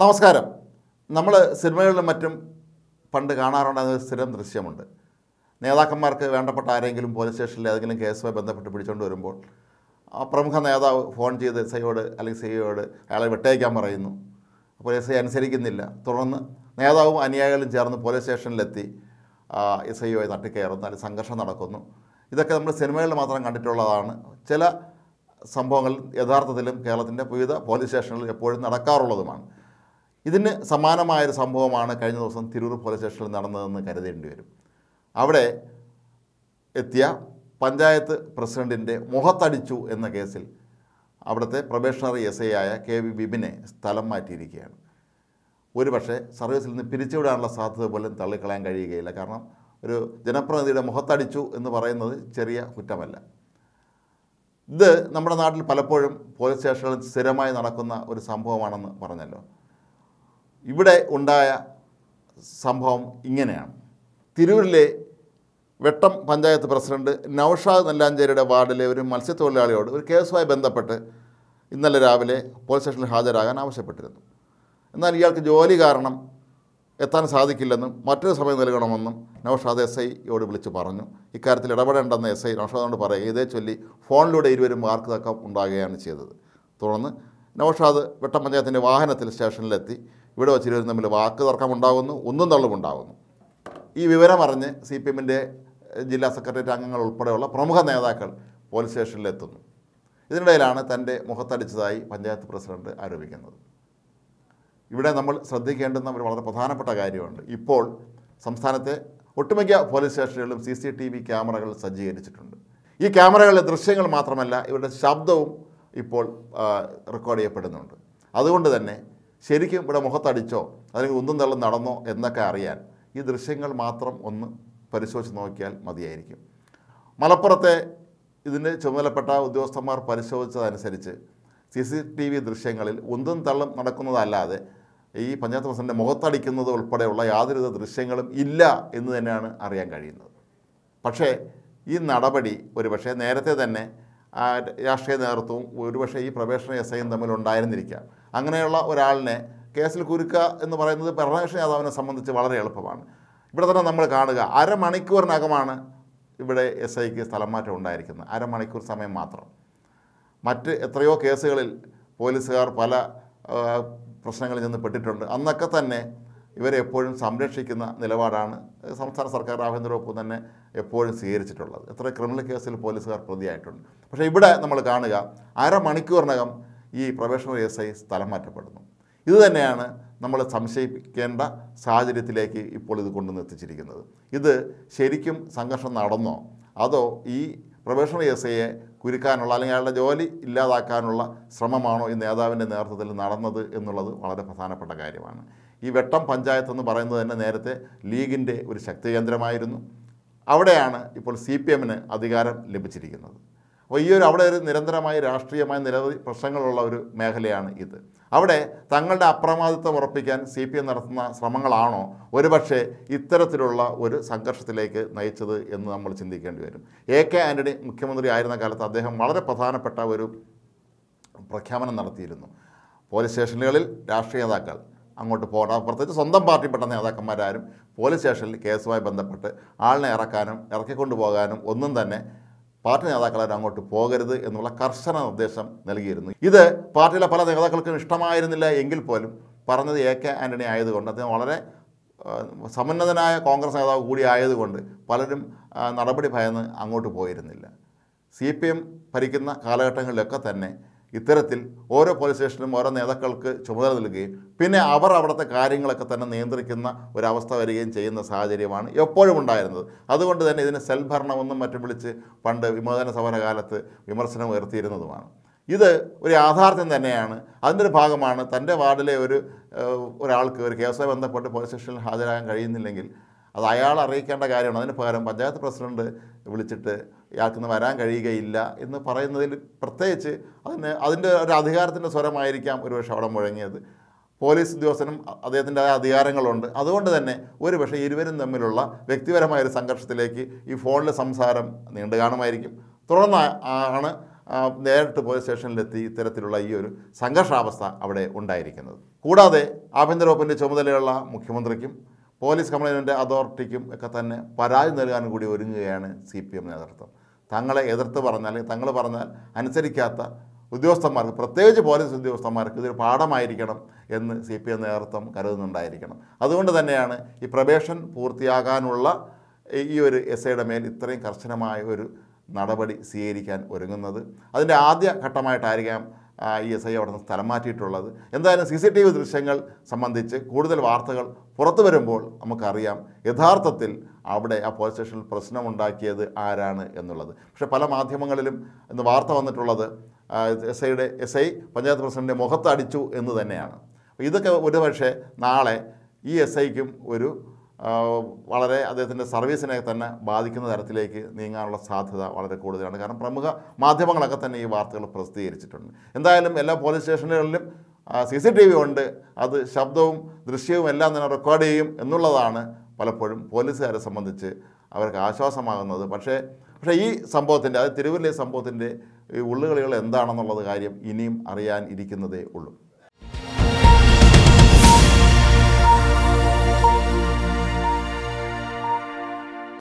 നമസ്കാരം നമ്മൾ സിനിമകളിലും മറ്റും പണ്ട് കാണാറുണ്ടായ സ്ഥിരം ദൃശ്യമുണ്ട് നേതാക്കന്മാർക്ക് വേണ്ടപ്പെട്ട ആരെങ്കിലും പോലീസ് സ്റ്റേഷനിൽ ഏതെങ്കിലും കേസുമായി ബന്ധപ്പെട്ട് പിടിച്ചുകൊണ്ട് വരുമ്പോൾ പ്രമുഖ നേതാവ് ഫോൺ ചെയ്ത് എസ് ഐയോട് അല്ലെങ്കിൽ ഐയോട് അയാളെ വിട്ടയക്കാൻ പറയുന്നു അപ്പോൾ എസ് ഐ അനുസരിക്കുന്നില്ല തുടർന്ന് നേതാവും അനുയായികളും ചേർന്ന് പോലീസ് സ്റ്റേഷനിലെത്തി എസ് ഐയുമായി തട്ടിക്കയറുന്നു അല്ലെങ്കിൽ സംഘർഷം നടക്കുന്നു ഇതൊക്കെ നമ്മൾ സിനിമകളിൽ മാത്രം കണ്ടിട്ടുള്ളതാണ് ചില സംഭവങ്ങൾ യഥാർത്ഥത്തിലും കേരളത്തിൻ്റെ വിവിധ പോലീസ് സ്റ്റേഷനുകളിൽ എപ്പോഴും നടക്കാറുള്ളതുമാണ് ഇതിന് സമാനമായൊരു സംഭവമാണ് കഴിഞ്ഞ ദിവസം തിരൂർ പോലീസ് സ്റ്റേഷനിൽ നടന്നതെന്ന് കരുതേണ്ടി വരും അവിടെ എത്തിയ പഞ്ചായത്ത് പ്രസിഡൻറ്റിൻ്റെ മുഖത്തടിച്ചു എന്ന കേസിൽ അവിടുത്തെ പ്രൊബേഷണറി എസ് ഐ ആയ കെ വി ബിബിനെ സ്ഥലം മാറ്റിയിരിക്കുകയാണ് ഒരുപക്ഷെ സർവീസിൽ നിന്ന് പിരിച്ചുവിടാനുള്ള സാധ്യത പോലും തള്ളിക്കളയാൻ കഴിയുകയില്ല കാരണം ഒരു ജനപ്രതിനിധിയുടെ മുഖത്തടിച്ചു എന്ന് പറയുന്നത് ചെറിയ കുറ്റമല്ല ഇത് നമ്മുടെ നാട്ടിൽ പലപ്പോഴും പോലീസ് സ്റ്റേഷനുകളിൽ സ്ഥിരമായി നടക്കുന്ന ഒരു സംഭവമാണെന്ന് പറഞ്ഞല്ലോ ഇവിടെ ഉണ്ടായ സംഭവം ഇങ്ങനെയാണ് തിരൂരിലെ വെട്ടം പഞ്ചായത്ത് പ്രസിഡന്റ് നൌഷാദ് നെല്ലാഞ്ചേരിയുടെ വാർഡിലെ ഒരു മത്സ്യത്തൊഴിലാളിയോട് ഒരു കേസുമായി ബന്ധപ്പെട്ട് ഇന്നലെ രാവിലെ പോലീസ് സ്റ്റേഷനിൽ ഹാജരാകാൻ ആവശ്യപ്പെട്ടിരുന്നു എന്നാൽ ഇയാൾക്ക് ജോലി കാരണം എത്താൻ സാധിക്കില്ലെന്നും മറ്റൊരു സമയം നൽകണമെന്നും നൌഷാദ് എസ് ഐയോട് വിളിച്ച് പറഞ്ഞു ഇക്കാര്യത്തിൽ ഇടപെടേണ്ടെന്ന് എസ് ഐ നൌഷാദിനോട് പറയുക ഇതേ ചൊല്ലി ഫോണിലൂടെ ഇരുവരും തക്കം ഉണ്ടാകുകയാണ് ചെയ്തത് തുടർന്ന് നൌഷാദ് വെട്ടം പഞ്ചായത്തിൻ്റെ വാഹനത്തിൽ സ്റ്റേഷനിലെത്തി ഇവിടെ വച്ച് ഇരുവരും തമ്മിൽ വാക്ക് തർക്കമുണ്ടാകുന്നു ഒന്നും തള്ളുമുണ്ടാകുന്നു ഈ വിവരം അറിഞ്ഞ് സി പി എമ്മിൻ്റെ ജില്ലാ സെക്രട്ടേറിയറ്റ് അംഗങ്ങൾ ഉൾപ്പെടെയുള്ള പ്രമുഖ നേതാക്കൾ പോലീസ് സ്റ്റേഷനിലെത്തുന്നു ഇതിനിടയിലാണ് തൻ്റെ മുഖത്തടിച്ചതായി പഞ്ചായത്ത് പ്രസിഡന്റ് ആരോപിക്കുന്നത് ഇവിടെ നമ്മൾ ശ്രദ്ധിക്കേണ്ടുന്ന ഒരു വളരെ പ്രധാനപ്പെട്ട കാര്യമുണ്ട് ഇപ്പോൾ സംസ്ഥാനത്തെ ഒട്ടുമിക്ക പോലീസ് സ്റ്റേഷനുകളിലും സി സി ടി വി ക്യാമറകൾ സജ്ജീകരിച്ചിട്ടുണ്ട് ഈ ക്യാമറകളിലെ ദൃശ്യങ്ങൾ മാത്രമല്ല ഇവരുടെ ശബ്ദവും ഇപ്പോൾ റെക്കോർഡ് ചെയ്യപ്പെടുന്നുണ്ട് അതുകൊണ്ട് തന്നെ ശരിക്കും ഇവിടെ മുഖത്തടിച്ചോ അല്ലെങ്കിൽ ഉന്തും തള്ളും നടന്നോ എന്നൊക്കെ അറിയാൻ ഈ ദൃശ്യങ്ങൾ മാത്രം ഒന്ന് പരിശോധിച്ച് നോക്കിയാൽ മതിയായിരിക്കും മലപ്പുറത്തെ ഇതിന് ചുമതലപ്പെട്ട ഉദ്യോഗസ്ഥന്മാർ പരിശോധിച്ചതനുസരിച്ച് സി സി ടി വി ദൃശ്യങ്ങളിൽ ഉന്തും തള്ളും നടക്കുന്നതല്ലാതെ ഈ പഞ്ചായത്ത് പ്രസിഡൻ്റെ മുഖത്തടിക്കുന്നത് ഉൾപ്പെടെയുള്ള യാതൊരുവിധ ദൃശ്യങ്ങളും ഇല്ല എന്ന് തന്നെയാണ് അറിയാൻ കഴിയുന്നത് പക്ഷേ ഈ നടപടി ഒരുപക്ഷെ നേരത്തെ തന്നെ രാഷ്ട്രീയ നേതൃത്വവും ഒരുപക്ഷെ ഈ പ്രവേശന എസ് ഐയും തമ്മിലുണ്ടായിരുന്നിരിക്കാം അങ്ങനെയുള്ള ഒരാളിനെ കേസിൽ കുരുക്കുക എന്ന് പറയുന്നത് ഭരണകക്ഷി യാദവിനെ സംബന്ധിച്ച് വളരെ എളുപ്പമാണ് ഇവിടെ തന്നെ നമ്മൾ കാണുക അരമണിക്കൂറിനകമാണ് ഇവിടെ എസ് ഐക്ക് സ്ഥലം മാറ്റം ഉണ്ടായിരിക്കുന്നത് അരമണിക്കൂർ സമയം മാത്രം മറ്റ് എത്രയോ കേസുകളിൽ പോലീസുകാർ പല പ്രശ്നങ്ങളിൽ നിന്ന് പെട്ടിട്ടുണ്ട് അന്നൊക്കെ തന്നെ ഇവരെ എപ്പോഴും സംരക്ഷിക്കുന്ന നിലപാടാണ് സംസ്ഥാന സർക്കാർ ആഭ്യന്തര വകുപ്പ് തന്നെ എപ്പോഴും സ്വീകരിച്ചിട്ടുള്ളത് എത്ര ക്രിമിനൽ കേസിൽ പോലീസുകാർ പ്രതിയായിട്ടുണ്ട് പക്ഷേ ഇവിടെ നമ്മൾ കാണുക അരമണിക്കൂറിനകം ഈ പ്രൊബേഷണറി എസ് ഐ സ്ഥലം മാറ്റപ്പെടുന്നു ഇതുതന്നെയാണ് നമ്മൾ സംശയിക്കേണ്ട സാഹചര്യത്തിലേക്ക് ഇപ്പോൾ ഇത് കൊണ്ടുവന്ന് എത്തിച്ചിരിക്കുന്നത് ഇത് ശരിക്കും സംഘർഷം നടന്നോ അതോ ഈ പ്രൊബേഷണറി എസ് ഐയെ കുരുക്കാനുള്ള അല്ലെങ്കിൽ അയാളുടെ ജോലി ഇല്ലാതാക്കാനുള്ള ശ്രമമാണോ ഈ നേതാവിൻ്റെ നേതൃത്വത്തിൽ നടന്നത് എന്നുള്ളത് വളരെ പ്രധാനപ്പെട്ട കാര്യമാണ് ഈ വെട്ടം പഞ്ചായത്ത് എന്ന് പറയുന്നത് തന്നെ നേരത്തെ ലീഗിൻ്റെ ഒരു ശക്തി കേന്ദ്രമായിരുന്നു അവിടെയാണ് ഇപ്പോൾ സി പി എമ്മിന് അധികാരം ലഭിച്ചിരിക്കുന്നത് അപ്പോൾ ഈ ഒരു അവിടെ ഒരു നിരന്തരമായ രാഷ്ട്രീയമായ നിരവധി പ്രശ്നങ്ങളുള്ള ഒരു മേഖലയാണ് ഇത് അവിടെ തങ്ങളുടെ അപ്രമാദിത്വം ഉറപ്പിക്കാൻ സി പി എം നടത്തുന്ന ശ്രമങ്ങളാണോ ഒരുപക്ഷെ ഇത്തരത്തിലുള്ള ഒരു സംഘർഷത്തിലേക്ക് നയിച്ചത് എന്ന് നമ്മൾ ചിന്തിക്കേണ്ടി വരും എ കെ ആൻ്റണി മുഖ്യമന്ത്രി ആയിരുന്ന കാലത്ത് അദ്ദേഹം വളരെ പ്രധാനപ്പെട്ട ഒരു പ്രഖ്യാപനം നടത്തിയിരുന്നു പോലീസ് സ്റ്റേഷനുകളിൽ രാഷ്ട്രീയ നേതാക്കൾ അങ്ങോട്ട് പോകണം പ്രത്യേകിച്ച് സ്വന്തം പാർട്ടിപ്പെട്ട നേതാക്കന്മാരാരും പോലീസ് സ്റ്റേഷനിൽ കേസുമായി ബന്ധപ്പെട്ട് ആളിനെ ഇറക്കാനും ഇറക്കിക്കൊണ്ടു പോകാനും ഒന്നും തന്നെ പാർട്ടി നേതാക്കളാരും അങ്ങോട്ട് പോകരുത് എന്നുള്ള കർശന നിർദ്ദേശം നൽകിയിരുന്നു ഇത് പാർട്ടിയിലെ പല നേതാക്കൾക്കും ഇഷ്ടമായിരുന്നില്ല എങ്കിൽ പോലും പറഞ്ഞത് എ കെ ആൻ്റണി ആയതുകൊണ്ട് അദ്ദേഹം വളരെ സമന്നതനായ കോൺഗ്രസ് നേതാവ് കൂടി ആയതുകൊണ്ട് പലരും നടപടി ഭയന്ന് അങ്ങോട്ട് പോയിരുന്നില്ല സി പി എം ഭരിക്കുന്ന കാലഘട്ടങ്ങളിലൊക്കെ തന്നെ ഇത്തരത്തിൽ ഓരോ പോലീസ് സ്റ്റേഷനും ഓരോ നേതാക്കൾക്ക് ചുമതല നൽകുകയും പിന്നെ അവർ അവിടുത്തെ കാര്യങ്ങളൊക്കെ തന്നെ നിയന്ത്രിക്കുന്ന ഒരവസ്ഥ വരികയും ചെയ്യുന്ന സാഹചര്യമാണ് എപ്പോഴും ഉണ്ടായിരുന്നത് അതുകൊണ്ട് തന്നെ ഇതിന് സെൽഭരണമെന്നും മറ്റും വിളിച്ച് പണ്ട് വിമോചന സമര കാലത്ത് വിമർശനം ഉയർത്തിയിരുന്നതുമാണ് ഇത് ഒരു യാഥാർത്ഥ്യം തന്നെയാണ് അതിൻ്റെ ഒരു ഭാഗമാണ് തൻ്റെ വാർഡിലെ ഒരു ഒരാൾക്ക് ഒരു കേസുമായി ബന്ധപ്പെട്ട് പോലീസ് സ്റ്റേഷനിൽ ഹാജരാകാൻ കഴിയുന്നില്ലെങ്കിൽ അത് അയാൾ അറിയിക്കേണ്ട കാര്യമാണ് അതിന് പകരം പഞ്ചായത്ത് പ്രസിഡന്റ് വിളിച്ചിട്ട് ഇയാൾക്കിന്ന് വരാൻ കഴിയുകയില്ല എന്ന് പറയുന്നതിൽ പ്രത്യേകിച്ച് അതിന് അതിൻ്റെ ഒരു അധികാരത്തിൻ്റെ സ്വരമായിരിക്കാം ഒരുപക്ഷെ അവിടെ മുഴങ്ങിയത് പോലീസ് ഉദ്യോഗസ്ഥനും അദ്ദേഹത്തിൻ്റെ അധികാരങ്ങളുണ്ട് അതുകൊണ്ട് തന്നെ ഒരു പക്ഷേ ഇരുവരും തമ്മിലുള്ള വ്യക്തിപരമായ ഒരു സംഘർഷത്തിലേക്ക് ഈ ഫോണിലെ സംസാരം നീണ്ടു കാണുമായിരിക്കും തുടർന്ന് ആണ് നേരിട്ട് പോലീസ് സ്റ്റേഷനിലെത്തി ഇത്തരത്തിലുള്ള ഈ ഒരു സംഘർഷാവസ്ഥ അവിടെ ഉണ്ടായിരിക്കുന്നത് കൂടാതെ ആഭ്യന്തര വകുപ്പിൻ്റെ ചുമതലയുള്ള മുഖ്യമന്ത്രിക്കും പോലീസ് കംപ്ലൈൻറ്റ് അതോറിറ്റിക്കും ഒക്കെ തന്നെ പരാതി നൽകാനും കൂടി ഒരുങ്ങുകയാണ് സി പി എം നേതൃത്വം തങ്ങളെ എതിർത്ത് പറഞ്ഞാൽ തങ്ങൾ പറഞ്ഞാൽ അനുസരിക്കാത്ത ഉദ്യോഗസ്ഥന്മാർക്ക് പ്രത്യേകിച്ച് പോലീസ് ഉദ്യോഗസ്ഥന്മാർക്ക് ഇതൊരു പാഠമായിരിക്കണം എന്ന് സി പി എം നേതൃത്വം കരുതുന്നുണ്ടായിരിക്കണം അതുകൊണ്ട് തന്നെയാണ് ഈ പ്രവേശൻ പൂർത്തിയാകാനുള്ള ഈ ഒരു എസ് ഐയുടെ മേൽ ഇത്രയും കർശനമായ ഒരു നടപടി സ്വീകരിക്കാൻ ഒരുങ്ങുന്നത് അതിൻ്റെ ആദ്യ ഘട്ടമായിട്ടായിരിക്കാം ഈ എസ് ഐ അവിടെ നിന്ന് സ്ഥലം മാറ്റിയിട്ടുള്ളത് എന്തായാലും സി സി ടി വി ദൃശ്യങ്ങൾ സംബന്ധിച്ച് കൂടുതൽ വാർത്തകൾ പുറത്തു വരുമ്പോൾ നമുക്കറിയാം യഥാർത്ഥത്തിൽ അവിടെ ആ പോലീസ് സ്റ്റേഷനിൽ പ്രശ്നമുണ്ടാക്കിയത് ആരാണ് എന്നുള്ളത് പക്ഷെ പല മാധ്യമങ്ങളിലും ഇന്ന് വാർത്ത വന്നിട്ടുള്ളത് എസ് ഐയുടെ എസ് ഐ പഞ്ചായത്ത് പ്രസിഡൻറ്റിൻ്റെ മുഖത്തടിച്ചു എന്ന് തന്നെയാണ് ഇതൊക്കെ ഒരുപക്ഷെ നാളെ ഈ എസ് ഐക്കും ഒരു വളരെ അദ്ദേഹത്തിൻ്റെ സർവീസിനെ തന്നെ ബാധിക്കുന്ന തരത്തിലേക്ക് നീങ്ങാനുള്ള സാധ്യത വളരെ കൂടുതലാണ് കാരണം പ്രമുഖ മാധ്യമങ്ങളൊക്കെ തന്നെ ഈ വാർത്തകൾ പ്രസിദ്ധീകരിച്ചിട്ടുണ്ട് എന്തായാലും എല്ലാ പോലീസ് സ്റ്റേഷനുകളിലും സി സി ടി വി ഉണ്ട് അത് ശബ്ദവും ദൃശ്യവും എല്ലാം തന്നെ റെക്കോർഡ് ചെയ്യും എന്നുള്ളതാണ് പലപ്പോഴും പോലീസുകാരെ സംബന്ധിച്ച് അവർക്ക് ആശ്വാസമാകുന്നത് പക്ഷേ പക്ഷേ ഈ സംഭവത്തിൻ്റെ അത് തിരുവല്ലേ സംഭവത്തിൻ്റെ ഈ ഉള്ളുകളികൾ എന്താണെന്നുള്ളത് കാര്യം ഇനിയും അറിയാൻ ഇരിക്കുന്നതേ ഉള്ളൂ